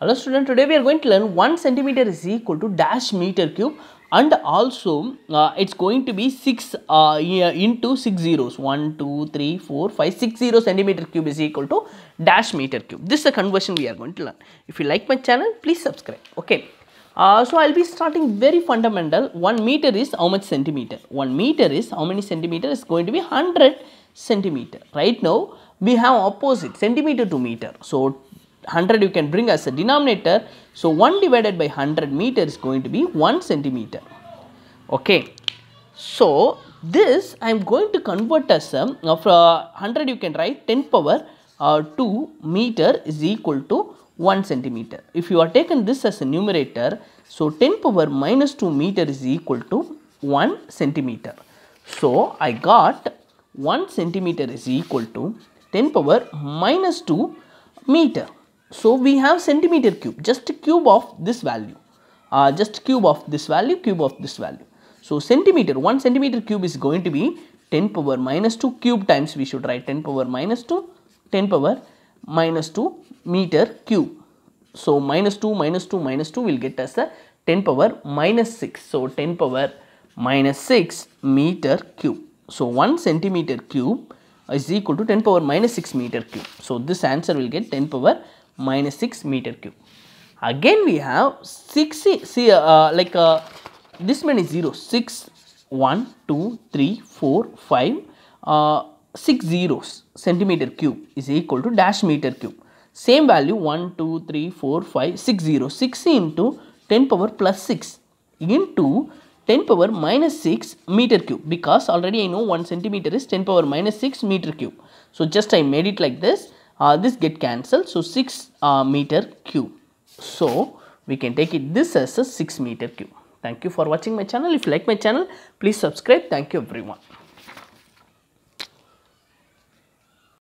Hello student, today we are going to learn 1 centimeter is equal to dash meter cube and also uh, it's going to be 6 uh, into 6 zeros 1, 2, 3, 4, 5, 6 zero centimeter cube is equal to dash meter cube. This is the conversion we are going to learn. If you like my channel, please subscribe. Okay. Uh, so I'll be starting very fundamental. 1 meter is how much centimeter? 1 meter is how many centimeter is going to be 100 centimeter. Right now we have opposite centimeter to meter. So 100 you can bring as a denominator. So 1 divided by 100 meter is going to be 1 centimeter. Okay. So this I am going to convert as a, of uh, 100 you can write 10 power uh, 2 meter is equal to 1 centimeter. If you are taken this as a numerator, so 10 power minus 2 meter is equal to 1 centimeter. So I got 1 centimeter is equal to 10 power minus 2 meter. So we have centimeter cube, just a cube of this value, uh, just cube of this value, cube of this value. So centimeter, 1 centimeter cube is going to be 10 power minus 2 cube times we should write 10 power minus 2, 10 power minus 2 meter cube. So minus 2, minus 2, minus 2 will get us a 10 power minus 6. So 10 power minus 6 meter cube. So 1 centimeter cube is equal to 10 power minus 6 meter cube. So this answer will get 10 power minus 6 meter cube. Again we have 6, see uh, uh like uh, this many zeros, 6, 1, 2, 3, 4, 5, uh, 6 zeros centimeter cube is equal to dash meter cube. Same value 1, 2, 3, 4, 5, 6 zeros, 6 into 10 power plus 6 into 10 power minus 6 meter cube because already I know 1 centimeter is 10 power minus 6 meter cube. So just I made it like this uh, this get cancelled so 6 uh, meter cube so we can take it this as a 6 meter cube thank you for watching my channel if you like my channel please subscribe thank you everyone